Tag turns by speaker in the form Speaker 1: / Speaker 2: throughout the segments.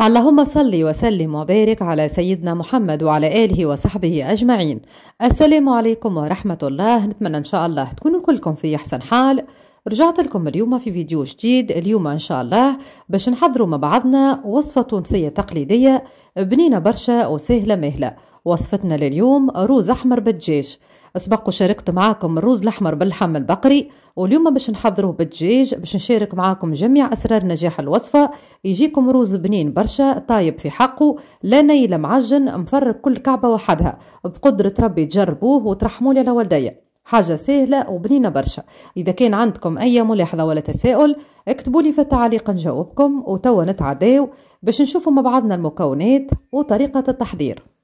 Speaker 1: اللهم صل وسلم وبارك على سيدنا محمد وعلى آله وصحبه أجمعين السلام عليكم ورحمة الله نتمنى إن شاء الله تكونوا كلكم في أحسن حال رجعت لكم اليوم في فيديو جديد اليوم إن شاء الله باش نحضروا مع بعضنا وصفة تونسية تقليدية بنينة برشا وسهلة مهلة وصفتنا لليوم روز أحمر بالدجاج سبق وشاركت معاكم الروز الأحمر باللحم البقري واليوم باش نحضروه بالدجاج باش نشارك معاكم جميع أسرار نجاح الوصفة يجيكم روز بنين برشا طايب في حقه لا نيل معجن مفرق كل كعبة وحدها بقدرة ربي تجربوه وترحمولي على والديا حاجة سهلة وبنينة برشا إذا كان عندكم أي ملاحظة ولا تساؤل اكتبوا لي في التعليق نجاوبكم وتوا نتعداو باش نشوفوا مع بعضنا المكونات وطريقة التحضير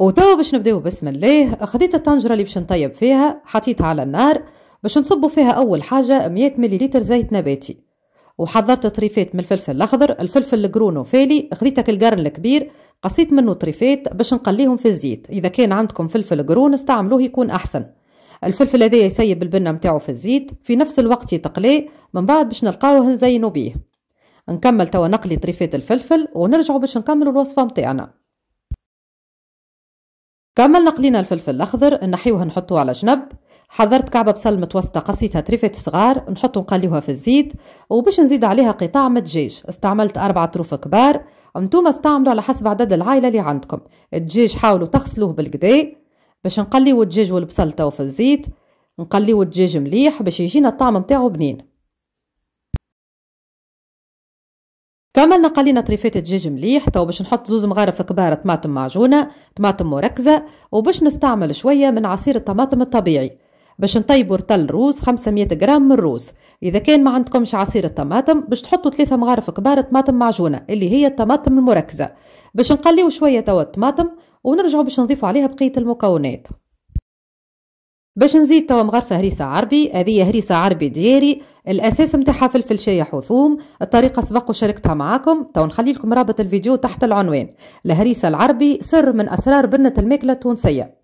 Speaker 1: وتوا باش نبداو بسم الله خديت الطنجره اللي باش نطيب فيها حطيتها على النار باش نصبوا فيها اول حاجه 100 مليليتر زيت نباتي وحضرت طريفات من الفلفل الاخضر الفلفل الكرونو فالي خديتك القرن الكبير قصيت منه طريفات باش نقليهم في الزيت اذا كان عندكم فلفل قرون استعملوه يكون احسن الفلفل هذا يسيب البنه نتاعو في الزيت في نفس الوقت يتقلي من بعد باش نلقاوه نزينو بيه نكمل توا نقلي طريفات الفلفل ونرجعو باش نكملو الوصفه نتاعنا كملنا نقلينا الفلفل الاخضر نحيوه نحطوه على جنب حضرت كعبه بصل متوسطه قصيتها تريفات صغار نحطو نقليوها في الزيت وباش نزيد عليها قطاع من الدجاج استعملت أربعة طروف كبار انتوما استعملوا على حسب عدد العائله اللي عندكم الدجاج حاولوا تغسلوه بالقدا باش نقليو الدجاج والبصل تو في الزيت نقليو الدجاج مليح باش يجينا الطعم نتاعو بنين كملنا قلينا طريفات الدجاج مليح تو باش نحط زوز مغارف كبار طماطم معجونه طماطم مركزه وباش نستعمل شويه من عصير الطماطم الطبيعي باش نطيبوا رطل روز 500 غرام من الروز اذا كان ما عندكمش عصير الطماطم باش تحطوا ثلاثة مغارف كبار طماطم معجونه اللي هي الطماطم المركزه باش نقليو شويه توا الطماطم ونرجعوا باش نضيفوا عليها بقيه المكونات باش نزيد توا مغرفه هريسه عربي هذه هريسه عربي دياري الاساس متاعها فلفل شاي وثوم الطريقه سبق وشاركتها معاكم تو نخلي لكم رابط الفيديو تحت العنوان الهريسه العربي سر من اسرار بنه الماكله التونسيه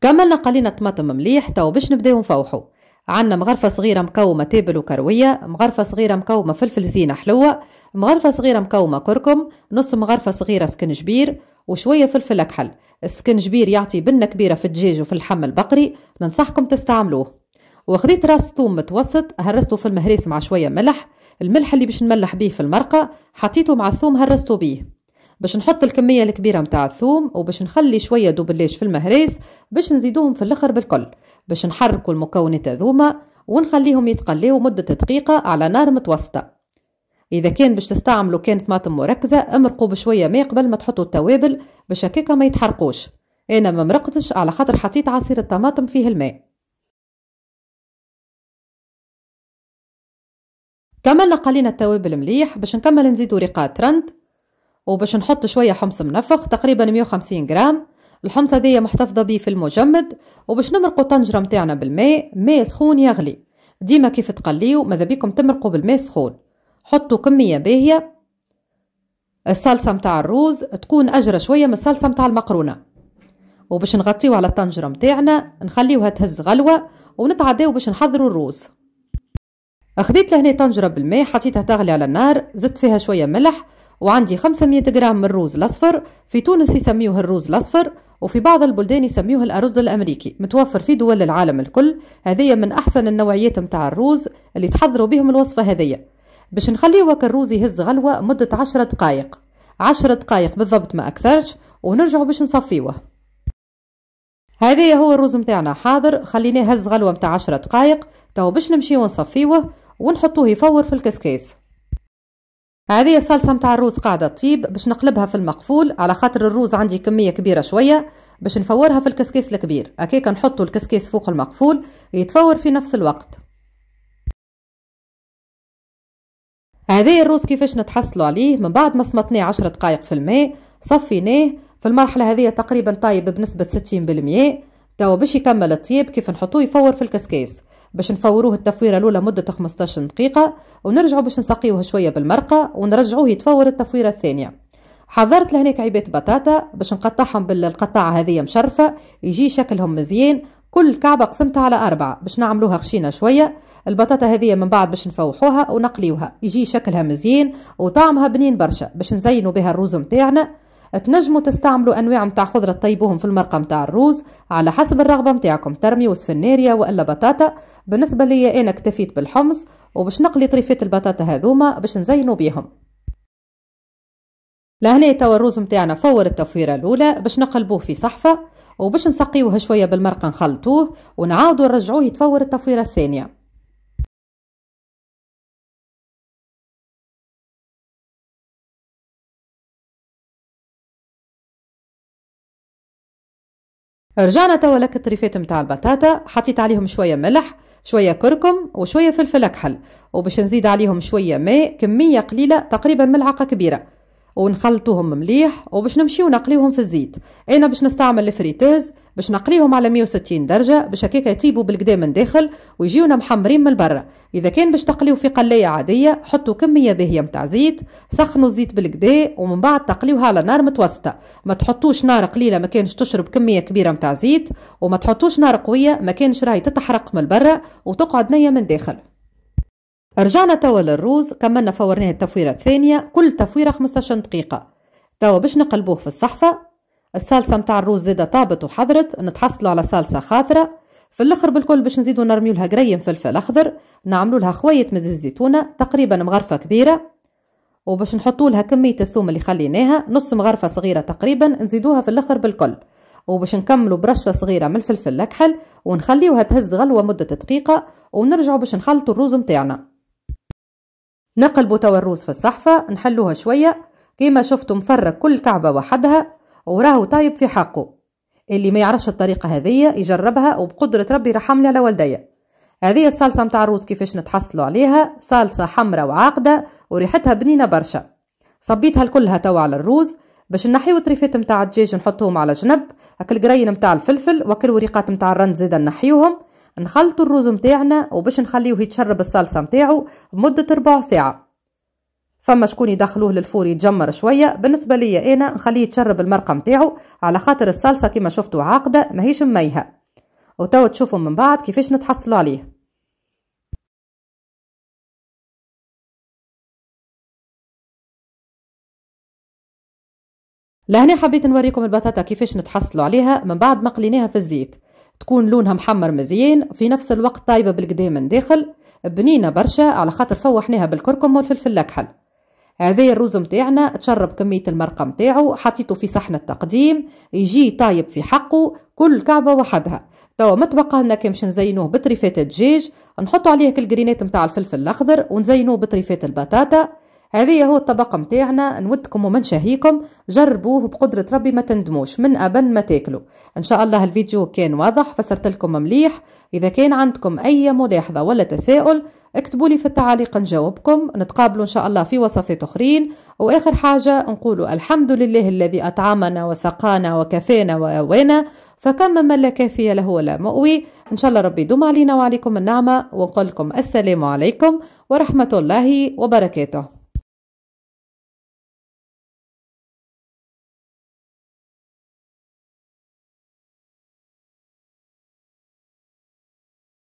Speaker 1: كملنا قلينا طماطم مليح تو باش نبداو نفوحو عندنا مغرفة صغيرة مكومة تابل وكروية مغرفة صغيرة مكومة فلفل زينة حلوة مغرفة صغيرة مكومة كركم نص مغرفة صغيرة سكنجبير وشوية فلفل أكحل السكنجبير يعطي بنة كبيرة في الدجاج وفي اللحم البقري ننصحكم تستعملوه وخذيت راس ثوم متوسط هرسته في المهريس مع شوية ملح الملح اللي باش نملح بيه في المرقة حطيته مع الثوم هرسته بيه باش نحط الكمية الكبيرة متاع الثوم وباش نخلي شوية دوبليش في المهريس باش نزيدوهم في الاخر بالكل باش نحركوا المكونات هذوما ونخليهم يتقليو مدة دقيقة على نار متوسطة اذا كان باش تستعملوا كان طماطم مركزه امرقوا بشويه ماء قبل ما تحطوا التوابل باش هكاكا ما يتحرقوش انا ما مرقتش على خاطر حطيت عصير الطماطم فيه الماء كملنا قلينا التوابل مليح باش نكمل نزيدو رقات ترند وباش نحط شويه حمص منفخ تقريبا 150 جرام الحمص هذه محتفظه به في المجمد وباش نمرقوا طنجرة متاعنا بالماء ماء سخون يغلي ديما كيف تقليو ماذا بيكم تمرقوا بالماء سخون حطوا كمية باهية الصلصة متاع الروز تكون أجرى شوية من الصلصة متاع المقرونة وباش نغطيو على الطنجرة متاعنا نخليوها تهز غلوة ونتعداو باش نحضروا الروز أخذت لهنا طنجرة بالماء حطيتها تغلي على النار زدت فيها شوية ملح وعندي 500 غرام من الروز الأصفر في تونس يسميوه الروز الأصفر وفي بعض البلدان يسميوه الأرز الأمريكي متوفر في دول العالم الكل هذه من أحسن النوعيات متاع الروز اللي تحضروا بهم الوصفة هذه باش نخليه الروز يهز غلوه مده عشرة دقائق عشرة دقائق بالضبط ما اكثرش ونرجعوا باش نصفيوه هذا هو الروز متاعنا حاضر خليناه هز غلوه متاع عشرة دقائق تو باش نمشيو نصفيوه ونحطوه يفور في الكسكاس هذه الصلصه متاع الروز قاعده تطيب باش نقلبها في المقفول على خاطر الروز عندي كميه كبيره شويه باش نفورها في الكسكاس الكبير هكاك نحطوا الكسكاس فوق المقفول يتفور في نفس الوقت هذا الروز كيفاش نتحصلوا عليه من بعد ما صمتناه 10 دقائق في الماء صفيناه في المرحلة هذه تقريبا طايب بنسبة 60% توا باش يكمل الطياب كيف نحطوه يفور في الكسكاس باش نفوروه التفويرة الأولى مدة 15 دقيقة ونرجعوا باش نسقيوه شوية بالمرقة ونرجعوه يتفور التفويرة الثانية حضرت لهناك عيبات بطاطا باش نقطعهم بالقطاعه هذه مشرفة يجي شكلهم مزيان كل كعبة قسمتها على أربعة باش نعملوها خشينة شوية البطاطا هذه من بعد باش نفوحوها ونقليوها يجي شكلها مزيان وطعمها بنين برشا باش نزينوا بها الروز متاعنا تنجموا تستعملوا انواع متاع خضره طيبوهم في المرقه متاع الروز على حسب الرغبه متاعكم ترمي وسفنيريا والا بطاطا بالنسبه لي انا اكتفيت بالحمص وباش نقلي طريفات البطاطا هذوما باش نزينوا بيهم لهنا توا الروز متاعنا فور التفويره الاولى باش نقلبوه في صحفه وباش نسقيوه شويه بالمرقه نخلطوه ونعاودو نرجعوه يتفور التفويره الثانيه رجعنا توا لك الطريفات متاع البطاطا حطيت عليهم شوية ملح شوية كركم وشوية فلفل أكحل وباش نزيد عليهم شوية ماء كمية قليلة تقريبا ملعقة كبيرة ونخلطوهم مليح وباش نمشيو نقليوهم في الزيت انا باش نستعمل الفريتوز باش نقليهم على 160 درجه باش هكاك يطيبوا بالكدا من داخل ويجيونا محمرين من برا اذا كان باش تقليو في قلايه عاديه حطوا كميه باهيه متاع زيت سخنوا الزيت بالكدا ومن بعد تقليوها على نار متوسطه ما تحطوش نار قليله ما كانش تشرب كميه كبيره متاع زيت وما تحطوش نار قويه ما كانش راهي تتحرق من برا وتقعد نيه من داخل رجعنا توا للروز كملنا فورناه التفويره الثانيه كل تفويره 15 دقيقه توا باش نقلبوه في الصحفه الصلصه متاع الروز زاده طابت وحضرت نتحصلوا على صلصه خاثره في الاخر بالكل باش نزيدو نرميو لها جريم فلفل اخضر نعملو لها خويه مزيز الزيتونه تقريبا مغرفه كبيره وباش نحطولها لها كميه الثوم اللي خليناها نص مغرفه صغيره تقريبا نزيدوها في الاخر بالكل وباش نكملوا برشه صغيره من الفلفل الاكحل ونخليوها تهز غلوه مده دقيقه ونرجعوا باش نخلطوا الروز متاعنا نقلبوا توا الروز في الصحفة نحلوها شوية كيما شفتوا مفرق كل كعبة وحدها وراهو طايب في حقه اللي ما يعرفش الطريقة هذية يجربها وبقدرة ربي رحملي على والديا هذه الصلصة متاع الروز كيفاش نتحصلوا عليها صلصة حمراء وعاقدة وريحتها بنينة برشا صبيتها كلها توا على الروز باش نحيو طريفات متاع الدجاج نحطوهم على جنب هاك القرين متاع الفلفل وكل الوريقات متاع الرند زادا نحيوهم نخلطوا الرز متاعنا وباش نخليه يتشرب الصلصه متاعو مده ربع ساعه فما شكون يدخلوه للفور يتجمر شويه بالنسبه لي انا نخليه يتشرب المرقه متاعو على خاطر الصلصه كما شفتوا عاقده ماهيش مميها وتوا تشوفوا من بعد كيفاش نتحصلوا عليه لهنا حبيت نوريكم البطاطا كيفاش نتحصلوا عليها من بعد ما قليناها في الزيت تكون لونها محمر مزيان في نفس الوقت طايبه بالقدا من داخل بنينه برشا على خاطر فوحناها بالكركم والفلفل الاكحل هذا الرز متاعنا تشرب كمية المرقة متاعو حطيته في صحن التقديم يجي طايب في حقه كل كعبة وحدها توا متبقى لنا كي مش نزينوه بطريفات الدجاج نحطو عليه كل الجرينات متاع الفلفل الأخضر ونزينوه بطريفات البطاطا هذه هو الطبق متاعنا نودكم ومن شهيكم جربوه بقدرة ربي ما تندموش من أبن ما تاكلوا إن شاء الله الفيديو كان واضح فسرت لكم مليح إذا كان عندكم أي ملاحظة ولا تساؤل اكتبوا لي في التعليق نجاوبكم نتقابلوا إن شاء الله في وصفات أخرين وآخر حاجة نقولوا الحمد لله الذي أطعمنا وسقانا وكفانا وأوانا فكم من لا كافية له ولا مؤوي إن شاء الله ربي يدوم علينا وعليكم النعمة ونقول لكم السلام عليكم ورحمة الله وبركاته